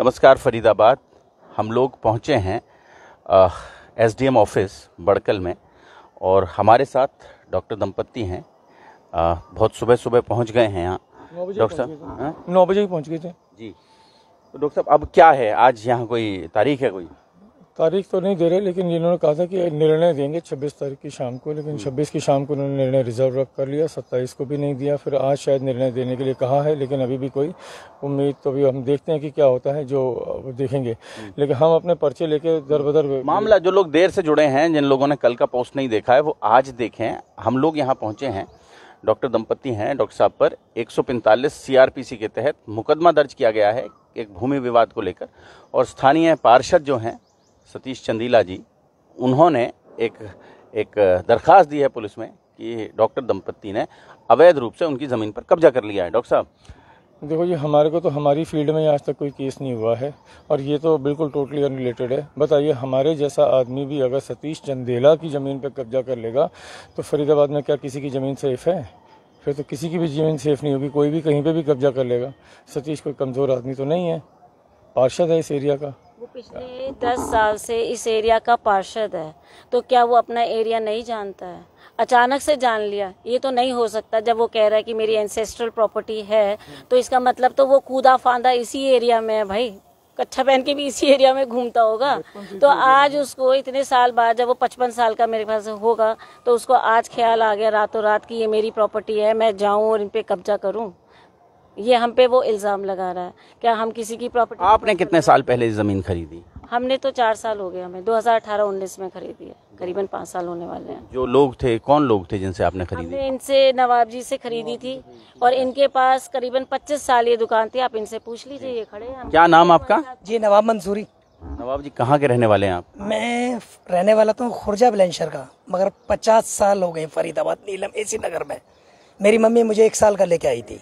नमस्कार फरीदाबाद हम लोग पहुँचे हैं S D M office Badkhal में और हमारे साथ डॉक्टर दंपत्ति हैं आ, बहुत सुबह सुबह पहुँच गए हैं यहाँ डॉक्टर साहब हाँ? नौ बजे ही पहुँच गए थे जी तो डॉक्टर साहब अब क्या है आज यहाँ कोई तारीख है कोई तारीख तो नहीं दे रहे लेकिन इन्होंने कहा था कि निर्णय देंगे 26 तारीख की शाम को लेकिन 26 हम्म। की शाम को उन्होंने निर्णय रिजर्व रख कर लिया 27 को भी नहीं दिया फिर आज शायद निर्णय देने के लिए कहा है लेकिन अभी भी कोई उम्मीद तो अभी हम देखते हैं कि क्या होता है जो देखेंगे हम्म। लेकिन हम अपने पर्चे लेके दर बदर मामला जो लोग देर से जुड़े हैं जिन लोगों ने कल का पोस्ट नहीं देखा है वो आज देखें हम लोग यहाँ पहुँचे हैं डॉक्टर दंपति हैं डॉक्टर साहब पर एक सौ के तहत मुकदमा दर्ज किया गया है एक भूमि विवाद को लेकर और स्थानीय पार्षद जो हैं सतीश चंदीला जी उन्होंने एक एक दरख्वास्त दी है पुलिस में कि डॉक्टर दंपत्ति ने अवैध रूप से उनकी ज़मीन पर कब्जा कर लिया है डॉक्टर साहब देखो ये हमारे को तो हमारी फील्ड में आज तक कोई केस नहीं हुआ है और ये तो बिल्कुल टोटली अनरिलेटेड है बताइए हमारे जैसा आदमी भी अगर सतीश चंदेला की ज़मीन पर कब्जा कर लेगा तो फरीदाबाद में क्या किसी की ज़मीन सेफ़ है फिर तो किसी की भी ज़मीन सेफ़ नहीं होगी कोई भी कहीं पे भी कब्जा कर लेगा सतीश कोई कमज़ोर आदमी तो नहीं है पार्षद है इस एरिया का पिछले दस साल से इस एरिया का पार्षद है तो क्या वो अपना एरिया नहीं जानता है अचानक से जान लिया ये तो नहीं हो सकता जब वो कह रहा है कि मेरी एंसेस्ट्रल प्रॉपर्टी है तो इसका मतलब तो वो कूदा फांदा इसी एरिया में है भाई कच्छा पहन के भी इसी एरिया में घूमता होगा तो आज उसको इतने साल बाद जब वो पचपन साल का मेरे पास होगा तो उसको आज ख्याल आ गया रातों रात की ये मेरी प्रॉपर्टी है मैं जाऊँ और इन पर कब्जा करूँ ये हम पे वो इल्ज़ाम लगा रहा है क्या हम किसी की प्रॉपर्टी आपने कितने साल पहले ज़मीन खरीदी हमने तो चार साल हो गए हमें 2018-19 में खरीदी है करीबन पाँच साल होने वाले हैं जो लोग थे कौन लोग थे जिनसे आपने खरीदी हमने इनसे नवाब जी से खरीदी थी और इनके पास करीबन 25 साल ये दुकान थी आप इनसे पूछ लीजिए ये खड़े हैं क्या नाम आपका जी नवाब मंसूरी नवाब जी कहाँ के रहने वाले हैं आप मैं रहने वाला तो खुर्जा बलेंशर का मगर पचास साल हो गए फरीदाबाद नीलम ए नगर में मेरी मम्मी मुझे एक साल का लेके आई थी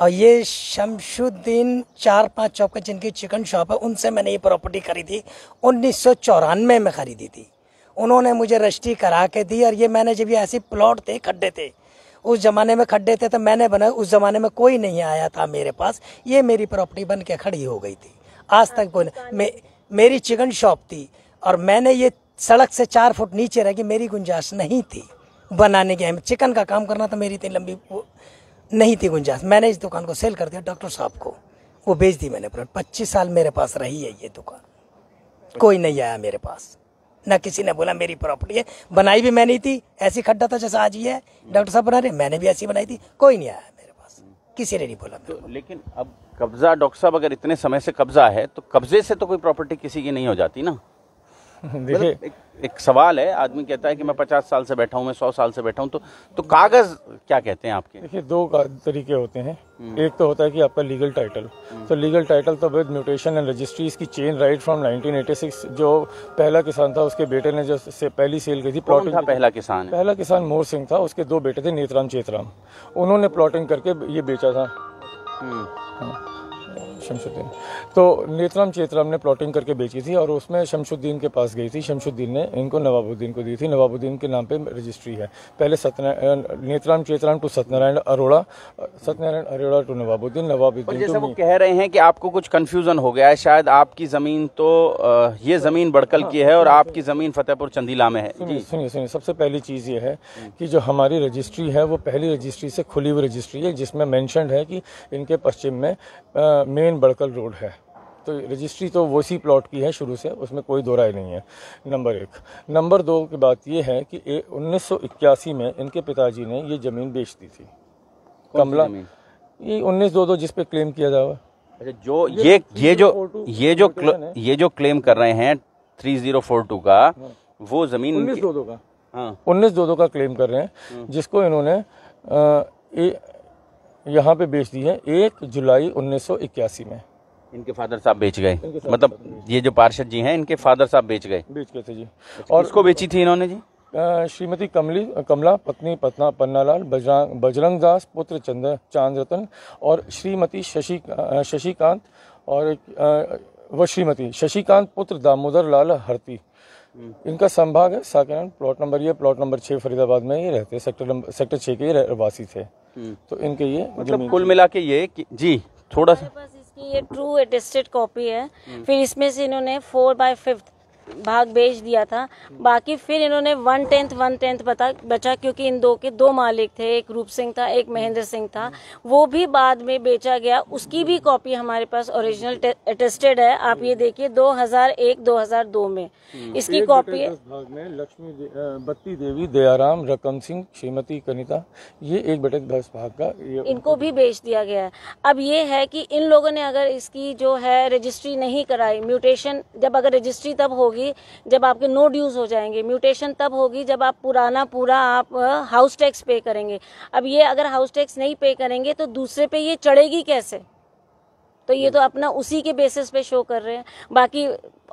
और ये शमशुद्दीन चार पाँच चौक जिनकी चिकन शॉप है उनसे मैंने ये प्रॉपर्टी खरीदी उन्नीस में ख़रीदी थी उन्होंने मुझे रजिस्ट्री करा के दी और ये मैंने जब ये ऐसे प्लॉट थे खड्डे थे उस ज़माने में खड्डे थे तो मैंने बनाए उस ज़माने में कोई नहीं आया था मेरे पास ये मेरी प्रॉपर्टी बन के खड़ी हो गई थी आज तक कोई मे, मेरी चिकन शॉप थी और मैंने ये सड़क से चार फुट नीचे रह गई मेरी गुंजाइश नहीं थी बनाने के चिकन का काम करना तो मेरी इतनी लंबी नहीं थी गुंजाइश मैंने इस दुकान को सेल कर दिया डॉक्टर साहब को वो बेच दी मैंने प्लॉट पच्चीस साल मेरे पास रही है ये दुकान कोई नहीं आया मेरे पास ना किसी ने बोला मेरी प्रॉपर्टी है बनाई भी मैंने थी ऐसी खड्डा था जैसा आज ही है डॉक्टर साहब बना रहे मैंने भी ऐसी बनाई थी कोई नहीं आया मेरे पास किसी ने नहीं बोला तो, लेकिन अब कब्जा डॉक्टर साहब अगर इतने समय से कब्जा है तो कब्जे से तो कोई प्रॉपर्टी किसी की नहीं हो जाती ना मतलब देखिए एक, एक सवाल है आदमी कहता है कि मैं पचास साल से बैठा हूँ मैं सौ साल से बैठा हूँ तो तो कागज क्या कहते हैं आपके देखिए दो तरीके होते हैं हम्म। एक तो होता है कि आपका लीगल टाइटल हम्म। तो लीगल टाइटल तो विद म्यूटेशन एंड रजिस्ट्रीज की चेन राइट फ्रॉम 1986 जो पहला किसान था उसके बेटे ने जो से पहली सेल की थी प्लॉटिंग था पहला किसान पहला किसान मोर सिंह था उसके दो बेटे थे नेतराम चेतराम उन्होंने प्लॉटिंग करके ये बेचा था हम्म। हाँ। शमशुद्दीन तो नेतराम चेतराम ने प्लॉटिंग करके बेची थी और उसमें शमशुद्दीन के पास गई थी शमशुद्दीन ने इनको नवाबुद्दीन को दी थी नवाबुद्दीन के नाम पर रजिस्ट्री है पहले सत्यनारायण नेतराम चेतराम टू सत्यनारायण अरोड़ा सत्यनारायण अरोड़ा टू नवाबुद्दीन नवाबुद्दीन तो कह रहे हैं कि आपको कुछ कन्फ्यूज़न हो गया है शायद आपकी ज़मीन तो ये ज़मीन बड़कल की हाँ, है और आपकी ज़मीन फतेहपुर चंदीला में है सुनिए सुनिए सबसे पहली चीज़ ये है हम्म। कि जो हमारी रजिस्ट्री है वो पहली रजिस्ट्री से खुली हुई रजिस्ट्री है जिसमें मैंशनड है कि इनके पश्चिम में मेन मेन बड़कल रोड है तो रजिस्ट्री तो वैसी प्लॉट की है शुरू से उसमें कोई दो राय नहीं है नंबर एक नंबर दो की बात यह है कि ए, 1981 में इनके पिताजी ने ये ज़मीन बेच दी थी कमला ये उन्नीस दो दो जिस पे क्लेम किया जा हुआ अच्छा जो ये ये, तो ये जो ये जो ये जो क्लेम कर रहे हैं थ्री जीरो फोर टू का हाँ। वो ज़मीन उन्नीस दो दो का हाँ उन्नीस दो दो का क्लेम कर रहे हैं हाँ। जिसको इन्होंने यहाँ पे बेच दी है एक जुलाई उन्नीस में इनके फादर साहब बेच गए मतलब ये जो पार्षद जी हैं इनके फादर साहब बेच गए बेच गए थे जी अच्छा, और उसको बेची थी इन्होंने जी श्रीमती कमली कमला पत्नी पत्ना पन्नालाल बजरंग बजरंग दास पुत्र चंद्र चांद रतन और श्रीमती शशि शशिकांत और व श्रीमती शशिकांत पुत्र दामोदर लाल हरती हम्म। इनका संभाग है साकेनान प्लॉट नंबर ये प्लॉट नंबर छः फरीदाबाद में ये रहते सेक्टर नंबर सेक्टर छः के ये रहवासी थे हम्म। तो इनके ये मतलब कुल मिला के ये जी थोड़ा सा ये ट्रू एटेस्टेड कॉपी है हम्म। फिर इसमें से इन्होंने फोर बाय फिफ्थ भाग भेज दिया था बाकी फिर इन्होंने वन टेंथ वन टेंथ बता बचा क्योंकि इन दो के दो मालिक थे एक रूप सिंह था एक महेंद्र सिंह था वो भी बाद में बेचा गया उसकी भी कॉपी हमारे पास ओरिजिनल अटेस्टेड है आप ये देखिए 2001 2002 में हम्म। इसकी कॉपी में लक्ष्मी दे, बत्ती देवी दयाराम रकम सिंह श्रीमती कनिता ये एक बटे दस भाग का इनको भी बेच दिया गया है अब ये है की इन लोगों ने अगर इसकी जो है रजिस्ट्री नहीं कराई म्यूटेशन जब अगर रजिस्ट्री तब हो होगी जब आपके नो ड्यूज हो जाएंगे म्यूटेशन तब होगी जब आप पुराना पूरा आप हाउस टैक्स पे करेंगे अब ये अगर हाउस टैक्स नहीं पे करेंगे तो दूसरे पे ये चढ़ेगी कैसे तो ये तो hmm. अपना उसी के बेसिस पे शो कर रहे हैं बाकी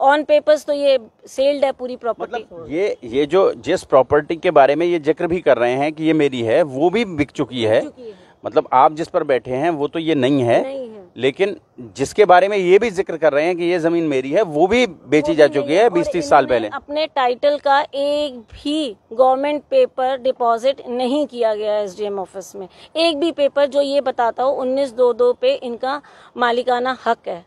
ऑन पेपर्स तो ये सेल्ड है पूरी प्रॉपर्टी मतलब ये ये जो जिस प्रॉपर्टी के बारे में ये जिक्र भी कर रहे हैं कि ये मेरी है वो भी बिक चुकी है, चुकी है। मतलब आप जिस पर बैठे हैं वो तो ये नहीं है, नहीं है। लेकिन जिसके बारे में ये भी जिक्र कर रहे हैं कि ये जमीन मेरी है वो भी बेची वो जा चुकी है बीस तीस साल पहले अपने टाइटल का एक भी गवर्नमेंट पेपर डिपॉजिट नहीं किया गया है एसडीएम ऑफिस में एक भी पेपर जो ये बताता हो उन्नीस दो दो पे इनका मालिकाना हक है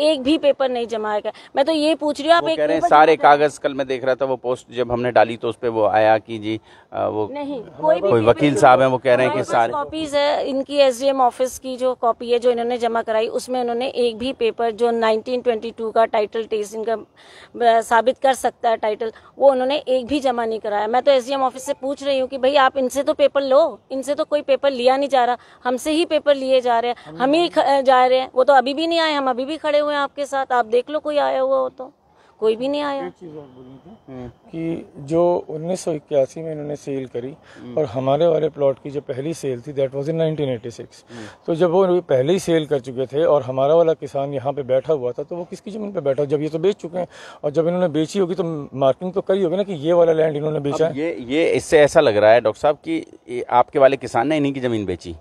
एक भी पेपर नहीं जमाया गया मैं तो ये पूछ रही हूँ आप एक सारे कागज कल मैं देख रहा था वो पोस्ट जब हमने डाली तो उस पर वो आया कि जी आ, वो नहीं कोई, कोई वकील साहब हैं वो कह रहे हैं कि सारे कॉपीज है इनकी एस ऑफिस की जो कॉपी है जो इन्होंने जमा कराई उसमें उन्होंने एक भी पेपर जो नाइनटीन का टाइटल टेस्ट इनका साबित कर सकता है टाइटल वो उन्होंने एक भी जमा नहीं कराया मैं तो एस ऑफिस से पूछ रही हूँ कि भाई आप इनसे तो पेपर लो इनसे तो कोई पेपर लिया नहीं जा रहा हमसे ही पेपर लिए जा रहे हैं हम ही जा रहे हैं वो तो अभी भी नहीं आए हम अभी भी खड़े हुए हैं आपके साथ आप देख लो कोई आया हुआ हो तो कोई भी नहीं आया हम्म। कि जो उन्नीस में इन्होंने सेल करी हम्म। और हमारे वाले प्लॉट की जो पहली सेल थी दैट वाज इन 1986 तो जब वो पहले ही सेल कर चुके थे और हमारा वाला किसान यहाँ पे बैठा हुआ था तो वो किसकी ज़मीन पे बैठा जब ये तो बेच चुके हैं और जब इन्होंने बेची होगी तो मार्किंग तो करी होगी ना कि ये वाला लैंड इन्होंने बेचा ये ये इससे ऐसा लग रहा है डॉक्टर साहब की आपके वाले किसान ने इन्हीं की ज़मीन बेची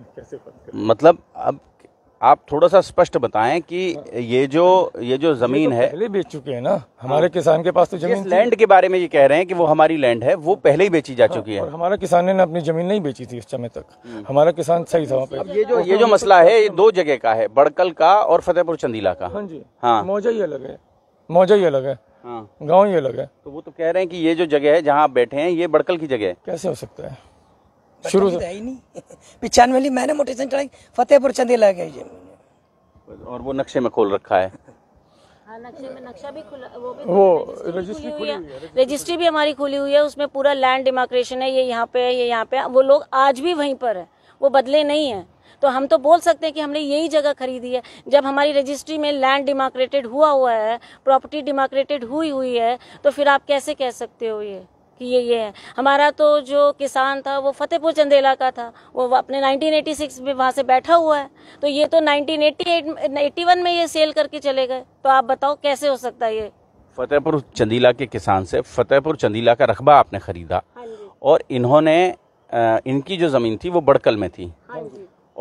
मतलब अब आप थोड़ा सा स्पष्ट बताएं कि हाँ। ये जो ये जो जमीन ये तो है पहले बेच चुके हैं ना हाँ। हमारे हाँ। किसान के पास तो जमीन लैंड के बारे में ये कह रहे हैं कि वो हमारी लैंड है वो पहले ही बेची जा हाँ, चुकी है और हमारा किसान ने अपनी जमीन नहीं बेची थी इस समय तक हम्म। हमारा किसान सही था वहाँ पे ये जो ये जो मसला है ये दो जगह का है बड़कल का और फतेहपुर चंदीला का हाँ जी हाँ मौजा ही अलग है मौजा ही अलग है हाँ। गाँव ही अलग है तो वो तो कह रहे हैं की ये जो जगह है जहाँ आप बैठे हैं ये बड़कल की जगह है कैसे हो सकता है शुरू तो से ही नहीं वाली मैंने मोटेशन चढ़ाई फतेहपुर चंदेला गई जमीन और वो नक्शे में खोल रखा है रजिस्ट्री हाँ, भी हमारी खुली हुई है उसमें पूरा लैंड डिमार्केशन है ये यहाँ पे है ये यहाँ पे वो लोग आज भी वहीं पर है वो बदले नहीं है तो हम तो बोल सकते हैं कि हमने यही जगह खरीदी है जब हमारी रजिस्ट्री में लैंड डिमार्केटेड हुआ हुआ है प्रॉपर्टी डिमार्केटेड हुई हुई है तो फिर आप कैसे कह सकते हो ये कि ये ये है हमारा तो जो किसान था वो फतेहपुर चंदेला का था वो अपने 1986 में वहाँ से बैठा हुआ है तो ये तो 1988 81 में ये सेल करके चले गए तो आप बताओ कैसे हो सकता है ये फतेहपुर चंदीला के किसान से फतेहपुर चंदीला का रकबा आपने खरीदा हाँ और इन्होंने इनकी जो ज़मीन थी वो बड़कल में थी हाँ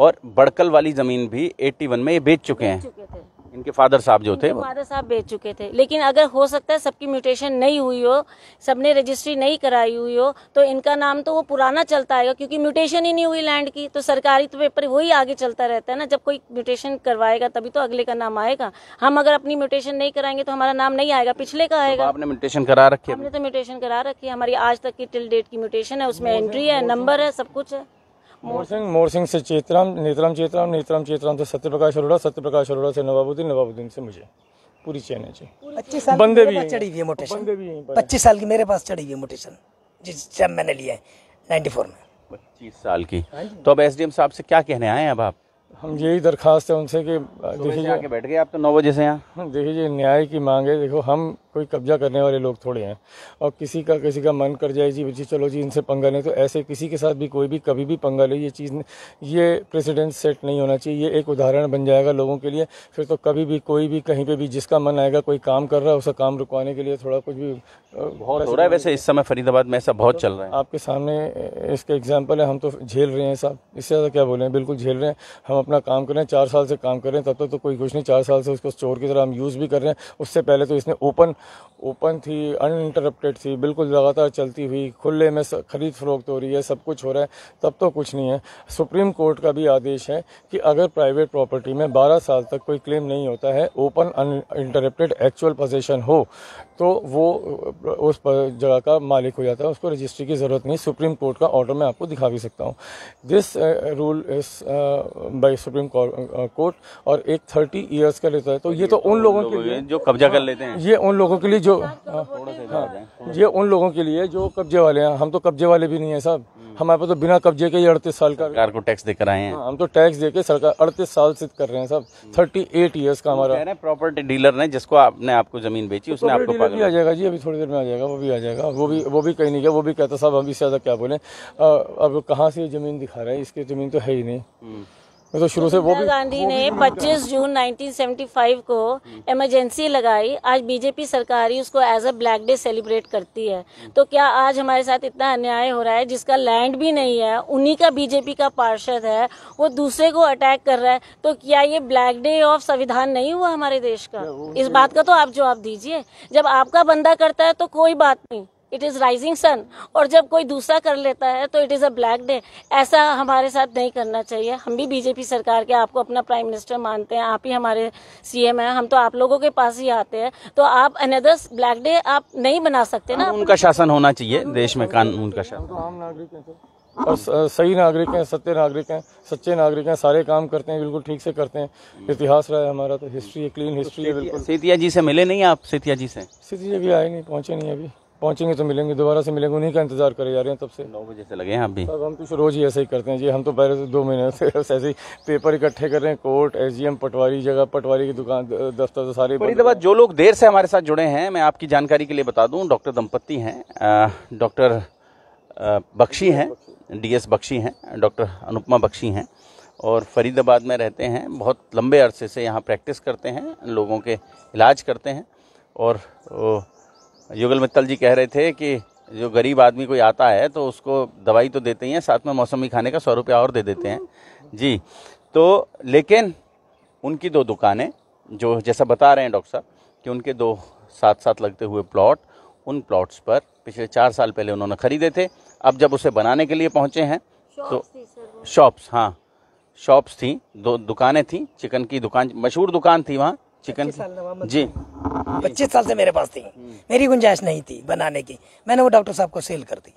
और बड़कल वाली ज़मीन भी 81 में ये बेच चुके हैं इनके फादर साहब जो थे फादर साहब बेच चुके थे लेकिन अगर हो सकता है सबकी म्यूटेशन नहीं हुई हो सबने रजिस्ट्री नहीं कराई हुई हो तो इनका नाम तो वो पुराना चलता आएगा क्योंकि म्यूटेशन ही नहीं हुई लैंड की तो सरकारी तो पेपर वही आगे चलता रहता है ना जब कोई म्यूटेशन करवाएगा तभी तो अगले का नाम आएगा हम अगर अपनी म्यूटेशन नहीं कराएंगे तो हमारा नाम नहीं आएगा पिछले का आएगा आपने म्यूटेशन करा रखी हमने तो म्यूटेशन करा रखी है हमारी आज तक की टिल डेट की म्यूटेशन है उसमें एंट्री है नंबर है सब कुछ है मोर सिंह मोर सिंह से चेतराम नेतराम चेतराम नेतराम चेतराम से सत्य प्रकाश अरोड़ा सत्य प्रकाश अरोड़ा से नवाबुद्दीन नवाबुद्दीन से मुझे पूरी चैन है जी पच्चीस साल बंदे भी चढ़ी हुई है मोटेशन पच्चीस साल की मेरे पास चढ़ी हुई है मोटेशन जिस जब मैंने लिया है नाइन्टी फोर में पच्चीस साल की हाँ तो अब एस डी एम साहब से क्या कहने आए हैं अब आप हम यही दरखास्त है उनसे कि देखिए बैठ गए आप तो नौ बजे से यहाँ देखिए न्याय की मांग है देखो हम कोई कब्जा करने वाले लोग थोड़े हैं और किसी का किसी का मन कर जाए जी बच्ची चलो जी इनसे पंगा लें तो ऐसे किसी के साथ भी कोई भी कभी भी पंगा ले ये चीज़ ये प्रेसिडेंस सेट नहीं होना चाहिए ये एक उदाहरण बन जाएगा लोगों के लिए फिर तो कभी भी कोई भी कहीं पर भी जिसका मन आएगा कोई काम कर रहा है उसका काम रुकवाने के लिए थोड़ा कुछ भी बहुत हो रहा है वैसे इस समय फरीदाबाद में ऐसा बहुत तो चल रहा है आपके सामने इसका एग्जाम्पल है हम तो झेल रहे हैं साहब इससे ज़्यादा क्या बोले बिल्कुल झेल रहे हैं हम अपना काम करें चार साल से काम कर रहे हैं तब तक तो कोई कुछ नहीं चार साल से उसको स्टोर की तरह हम यूज़ भी कर रहे हैं उससे पहले तो इसने ओपन ओपन थी अनइंटरप्टेड थी बिल्कुल लगातार चलती हुई खुले में ख़रीद फरोख्त हो रही है सब कुछ हो रहा है तब तो कुछ नहीं है सुप्रीम कोर्ट का भी आदेश है कि अगर प्राइवेट प्रॉपर्टी में 12 साल तक कोई क्लेम नहीं होता है ओपन अनइंटरप्टेड एक्चुअल पोजेशन हो तो वो उस जगह का मालिक हो जाता है उसको रजिस्ट्री की ज़रूरत नहीं सुप्रीम कोर्ट का ऑर्डर मैं आपको दिखा भी सकता हूँ this rule is by Supreme Court और एक थर्टी ईयर्स का लेता है तो ये तो उन तो लोगों के लिए जो कब्जा कर हाँ, लेते हैं ये उन लोग लोगों के लिए जो हाँ। हाँ। ये उन लोगों के लिए जो कब्जे वाले हैं हम तो कब्जे वाले भी नहीं है साहब हम्म। हमारे पास तो बिना कब्जे के अड़तीस साल का सरकार को टैक्स देकर आए हैं हाँ, हम तो टैक्स दे के सरकार अड़तीस साल से कर रहे हैं साहब थर्टी एट ईयर्स का हमारा प्रॉपर्टी डीलर ने जिसको आपने आपको जमीन बेची उसने आपको भी आ जाएगा जी अभी थोड़ी देर में आ जाएगा वो भी आ जाएगा वो भी वो भी कहीं नहीं गया वो भी कहता साहब हम इससे ज़्यादा क्या बोले अब कहाँ से जमीन दिखा रहे हैं इसकी जमीन तो है ही नहीं हम्म। तो शुरू से वो भी गांधी ने 25 जून 1975 को इमरजेंसी लगाई आज बीजेपी सरकार ही उसको as a black day celebrate करती है तो क्या आज हमारे साथ इतना अन्याय हो रहा है जिसका लैंड भी नहीं है उन्हीं का बीजेपी का पार्षद है वो दूसरे को अटैक कर रहा है तो क्या ये ब्लैक डे ऑफ संविधान नहीं हुआ हमारे देश का इस बात का तो आप जवाब दीजिए जब आपका बंदा करता है तो कोई बात नहीं इट इज राइजिंग सन और जब कोई दूसरा कर लेता है तो it is a black day ऐसा हमारे साथ नहीं करना चाहिए हम भी बीजेपी सरकार के आपको अपना प्राइम मिनिस्टर मानते हैं आप ही हमारे सीएम हैं हम तो आप लोगों के पास ही आते हैं तो आप अनदर ब्लैक डे आप नहीं बना सकते ना उनका शासन होना चाहिए देश में कानून का शासन तो तो। और सही नागरिक हैं सत्य नागरिक हैं सच्चे नागरिक हैं सारे काम करते हैं बिल्कुल ठीक से करते हैं इतिहास रहा है हमारा तो हिस्ट्री है क्लीन हिस्ट्री है बिल्कुल सीतिया जी से मिले नहीं आप सीतिया जी से सीतिया जी अभी आए नहीं पहुंचे नहीं अभी पहुंचेंगे तो मिलेंगे दोबारा से मिलेंगे उन्हीं का इंतजार करे जा रहे हैं तब से नौ बजे से लगे हैं आप भी सब हम तो रोज ही ऐसे ही करते हैं जी हम तो पहले से तो दो महीने से ऐसे ही पेपर इकट्ठे कर रहे हैं कोर्ट एम पटवारी जगह पटवारी की दुकान दफ्तर तो सारे बड़ी दफा जो लोग देर से हमारे साथ जुड़े हैं मैं आपकी जानकारी के लिए बता दूँ डॉक्टर दंपत्ति हैं डॉक्टर बख्शी हैं एस बख्शी हैं डॉक्टर अनुपमा बख्शी हैं और फरीदाबाद में रहते हैं बहुत लंबे अरसे से यहाँ प्रैक्टिस करते हैं लोगों के इलाज करते हैं और युगल मित्तल जी कह रहे थे कि जो गरीब आदमी कोई आता है तो उसको दवाई तो देते ही हैं साथ में मौसमी खाने का सौ रुपया और दे देते हैं जी तो लेकिन उनकी दो दुकानें जो जैसा बता रहे हैं डॉक्टर साहब कि उनके दो साथ साथ लगते हुए प्लॉट उन प्लॉट्स पर पिछले चार साल पहले उन्होंने ख़रीदे थे अब जब उसे बनाने के लिए पहुँचे हैं तो शॉप्स हाँ शॉप्स थी दो दुकानें थी चिकन की दुकान मशहूर दुकान थी वहाँ चिकन जी पच्चीस साल से मेरे पास थी हम्म। मेरी गुंजाइश नहीं थी बनाने की मैंने वो डॉक्टर साहब को सेल कर दी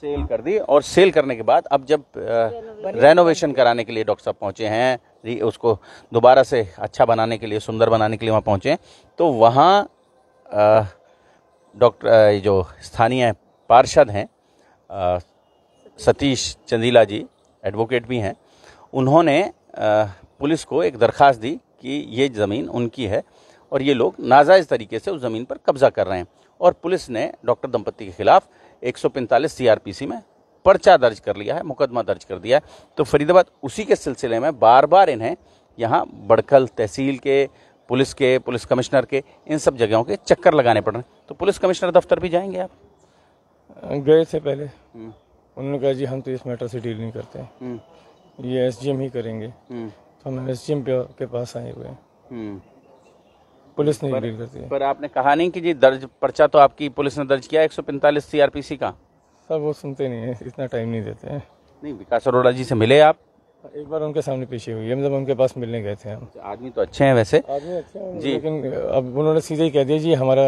सेल कर दी और सेल करने के बाद अब जब रेनोवेशन कराने के लिए डॉक्टर साहब पहुंचे हैं उसको दोबारा से अच्छा बनाने के लिए सुंदर बनाने के लिए वहाँ पहुंचे तो वहाँ डॉक्टर जो स्थानीय पार्षद हैं सतीश चंदीला जी एडवोकेट भी हैं उन्होंने पुलिस को एक दरख्वास्त दी कि ये ज़मीन उनकी है और ये लोग नाजायज़ तरीके से उस ज़मीन पर कब्ज़ा कर रहे हैं और पुलिस ने डॉक्टर दंपति के खिलाफ एक सौ सीआरपीसी में पर्चा दर्ज कर लिया है मुकदमा दर्ज कर दिया है तो फरीदाबाद उसी के सिलसिले में बार बार इन्हें यहाँ बड़कल तहसील के पुलिस के पुलिस कमिश्नर के इन सब जगहों के चक्कर लगाने पड़ रहे हैं तो पुलिस कमिश्नर दफ्तर भी जाएंगे आप गए थे पहले हम्म। उन्होंने कहा जी हम तो इस मैटर से डील नहीं करते हम्म। ये एसडीएम ही करेंगे हम्म। तो हम एस डी के पास आए हुए हैं हम्म। पुलिस ने पर, कर दिया। पर आपने कहा नहीं कि जी दर्ज पर्चा तो आपकी पुलिस ने दर्ज किया 145 सीआरपीसी का सर वो सुनते नहीं है इतना टाइम नहीं देते हैं नहीं विकास अरोड़ा जी से मिले आप एक बार उनके सामने पीछे हुई हम जब मतलब उनके पास मिलने गए थे हम अच्छा, आदमी तो अच्छे हैं वैसे आदमी अच्छे हैं जी लेकिन अब उन्होंने सीधे ही कह दिया जी हमारा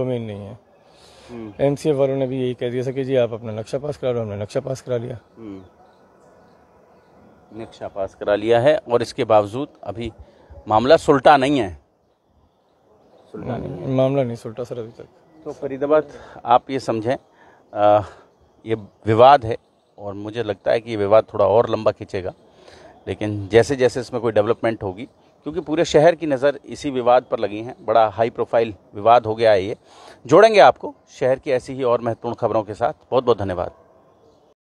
डोमेन नहीं है एम हम्म। वालों ने भी यही कह दिया सर कि जी आप अपना नक्शा पास करा लो हमने नक्शा पास करा लिया हम्म। नक्शा पास करा लिया है और इसके बावजूद अभी मामला सुलटा नहीं है सुलटा नहीं है। हम्म, मामला नहीं सुलटा सर अभी तक तो फरीदाबाद आप ये समझें ये विवाद है और मुझे लगता है कि ये विवाद थोड़ा और लंबा खींचेगा लेकिन जैसे जैसे इसमें कोई डेवलपमेंट होगी क्योंकि पूरे शहर की नज़र इसी विवाद पर लगी है बड़ा हाई प्रोफाइल विवाद हो गया है ये जोड़ेंगे आपको शहर की ऐसी ही और महत्वपूर्ण खबरों के साथ बहुत बहुत धन्यवाद